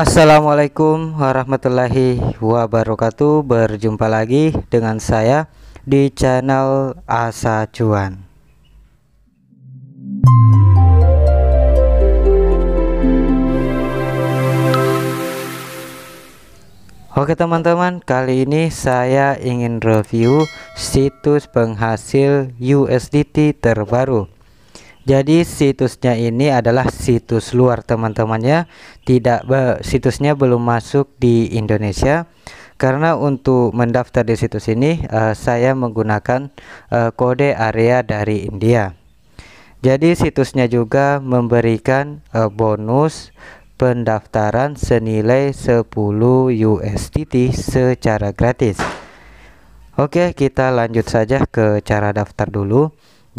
Assalamualaikum warahmatullahi wabarakatuh Berjumpa lagi dengan saya di channel Asa Cuan Oke teman-teman kali ini saya ingin review situs penghasil USDT terbaru jadi situsnya ini adalah situs luar teman-temannya tidak situsnya belum masuk di Indonesia karena untuk mendaftar di situs ini uh, saya menggunakan uh, kode area dari India jadi situsnya juga memberikan uh, bonus pendaftaran senilai 10 USDT secara gratis Oke kita lanjut saja ke cara daftar dulu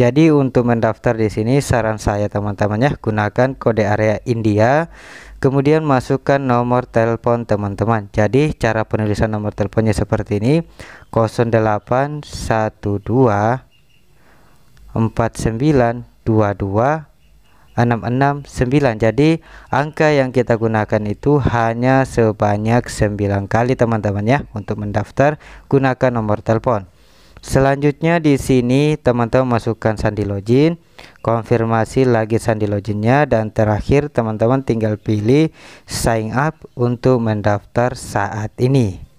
jadi untuk mendaftar di sini saran saya teman temannya gunakan kode area India kemudian masukkan nomor telepon teman-teman. Jadi cara penulisan nomor teleponnya seperti ini 0812 4922 669 jadi angka yang kita gunakan itu hanya sebanyak 9 kali teman-teman ya untuk mendaftar gunakan nomor telepon Selanjutnya di sini teman-teman masukkan sandi login, konfirmasi lagi sandi loginnya dan terakhir teman-teman tinggal pilih sign up untuk mendaftar saat ini.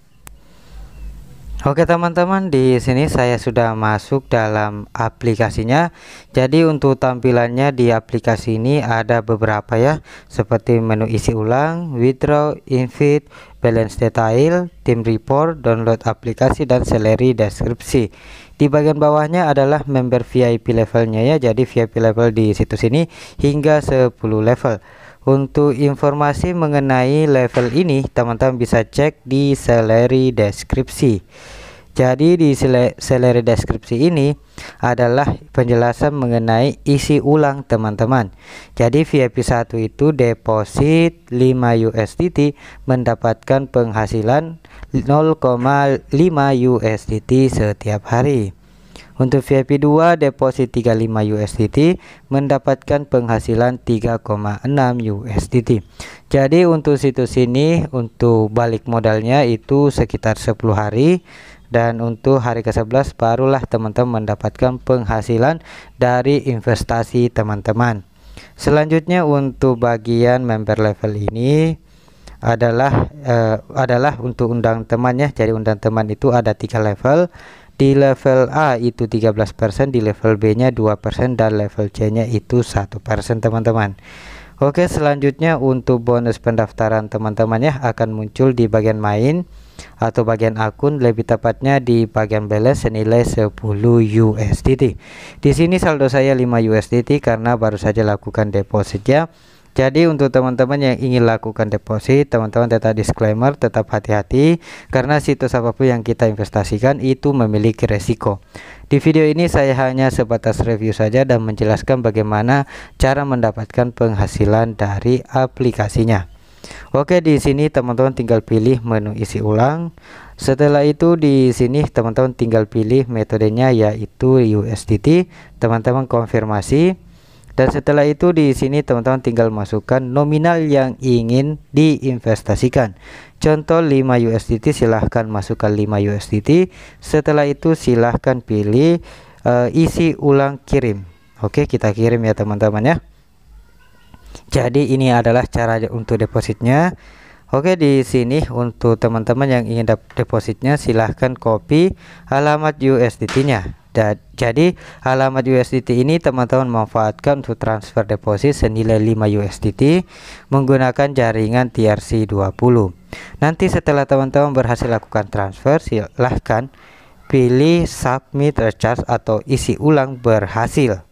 Oke teman-teman di sini saya sudah masuk dalam aplikasinya jadi untuk tampilannya di aplikasi ini ada beberapa ya seperti menu isi ulang withdraw invite balance detail team report download aplikasi dan salary deskripsi di bagian bawahnya adalah member VIP levelnya ya jadi VIP level di situs ini hingga 10 level untuk informasi mengenai level ini, teman-teman bisa cek di salary deskripsi. Jadi di salary deskripsi ini adalah penjelasan mengenai isi ulang teman-teman. Jadi VIP 1 itu deposit 5 USDT mendapatkan penghasilan 0,5 USDT setiap hari. Untuk VIP 2 deposit 35 USDT mendapatkan penghasilan 3,6 USDT. Jadi untuk situs ini untuk balik modalnya itu sekitar 10 hari dan untuk hari ke-11 barulah teman-teman mendapatkan penghasilan dari investasi teman-teman. Selanjutnya untuk bagian member level ini adalah uh, adalah untuk undang temannya. Jadi undang teman itu ada tiga level di level A itu 13% di level B nya 2% dan level C nya itu 1% teman-teman Oke selanjutnya untuk bonus pendaftaran teman-teman ya akan muncul di bagian main atau bagian akun lebih tepatnya di bagian balance senilai 10 USDT. Di sini saldo saya 5 USDT karena baru saja lakukan deposit ya. Jadi untuk teman-teman yang ingin lakukan deposit, teman-teman tetap disclaimer, tetap hati-hati karena situs apapun yang kita investasikan itu memiliki resiko. Di video ini saya hanya sebatas review saja dan menjelaskan bagaimana cara mendapatkan penghasilan dari aplikasinya. Oke, di sini teman-teman tinggal pilih menu isi ulang. Setelah itu di sini teman-teman tinggal pilih metodenya yaitu USDT, teman-teman konfirmasi dan setelah itu di sini teman-teman tinggal masukkan nominal yang ingin diinvestasikan contoh 5 USDT silahkan masukkan 5 USDT setelah itu silahkan pilih uh, isi ulang kirim Oke kita kirim ya teman-teman ya jadi ini adalah cara untuk depositnya Oke di sini untuk teman-teman yang ingin depositnya silahkan copy alamat USDT nya jadi alamat USDT ini teman-teman manfaatkan untuk transfer deposit senilai 5 USDT menggunakan jaringan TRC20. Nanti setelah teman-teman berhasil lakukan transfer silahkan pilih submit recharge atau isi ulang berhasil.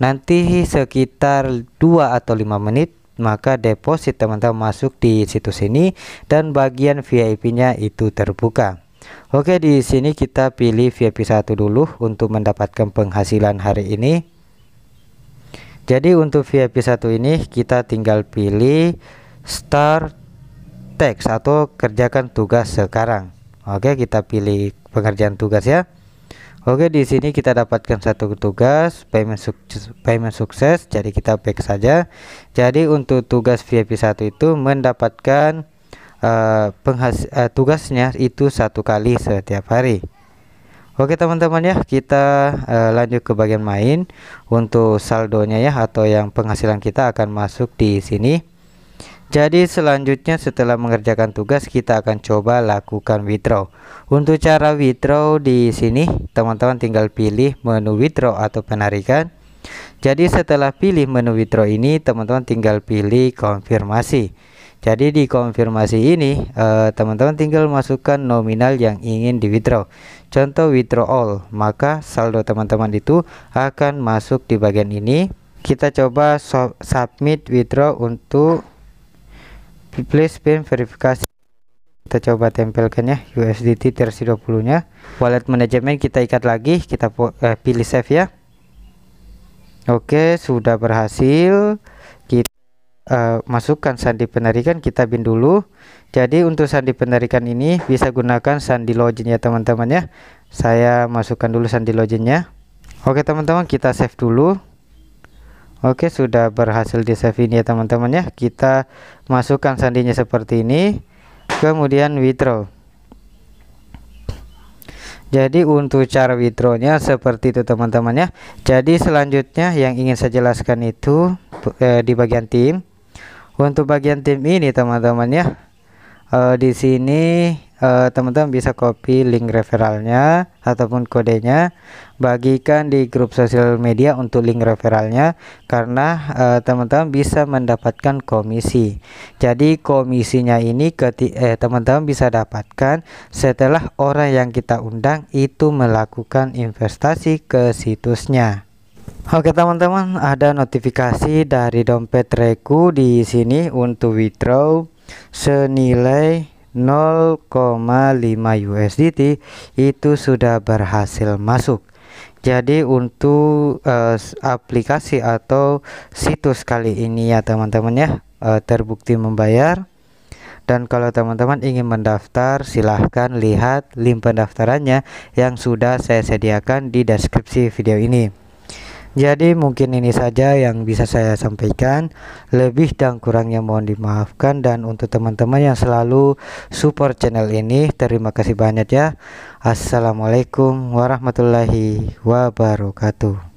Nanti sekitar 2 atau 5 menit maka deposit teman-teman masuk di situs ini dan bagian VIP-nya itu terbuka. Oke di sini kita pilih VIP 1 dulu untuk mendapatkan penghasilan hari ini jadi untuk VIP 1 ini kita tinggal pilih Start text atau kerjakan tugas sekarang Oke kita pilih pengerjaan tugas ya Oke di sini kita dapatkan satu tugas payment sukses, payment sukses jadi kita back saja jadi untuk tugas VIP 1 itu mendapatkan uh, penghas uh, tugasnya itu satu kali setiap hari. Oke teman-teman ya kita uh, lanjut ke bagian main untuk saldonya ya atau yang penghasilan kita akan masuk di sini. Jadi selanjutnya setelah mengerjakan tugas kita akan coba lakukan withdraw. Untuk cara withdraw di sini teman-teman tinggal pilih menu withdraw atau penarikan. Jadi setelah pilih menu withdraw ini teman-teman tinggal pilih konfirmasi jadi di konfirmasi ini eh, teman-teman eh, tinggal masukkan nominal yang ingin di withdraw contoh withdraw all maka saldo teman-teman itu akan masuk di bagian ini kita coba submit withdraw untuk please pin verifikasi kita coba tempelkan ya USDT TRC20 nya wallet manajemen kita ikat lagi kita eh, pilih save ya Oke sudah berhasil uh, masukkan sandi penarikan kita bin dulu jadi untuk sandi penarikan ini bisa gunakan sandi login ya teman-teman ya saya masukkan dulu sandi loginnya oke teman-teman kita save dulu oke sudah berhasil di save ini ya teman-teman ya kita masukkan sandinya seperti ini kemudian withdraw jadi untuk cara withdrawnya seperti itu teman-teman ya jadi selanjutnya yang ingin saya jelaskan itu eh, di bagian tim untuk bagian tim ini teman-teman ya uh, di sini eh, teman-teman uh, bisa copy link referralnya ataupun kodenya bagikan di grup sosial media untuk link referralnya karena eh, teman-teman uh, bisa mendapatkan komisi jadi komisinya ini teman-teman eh, teman bisa dapatkan setelah orang yang kita undang itu melakukan investasi ke situsnya Oke teman-teman, ada notifikasi dari dompet reku di sini untuk withdraw senilai 0,5 USDT itu sudah berhasil masuk. Jadi untuk uh, aplikasi atau situs kali ini ya teman-teman ya uh, terbukti membayar. Dan kalau teman-teman ingin mendaftar, silahkan lihat link pendaftarannya yang sudah saya sediakan di deskripsi video ini. Jadi mungkin ini saja yang bisa saya sampaikan. Lebih dan kurangnya mohon dimaafkan dan untuk teman-teman yang selalu support channel ini terima kasih banyak ya. Assalamualaikum warahmatullahi wabarakatuh.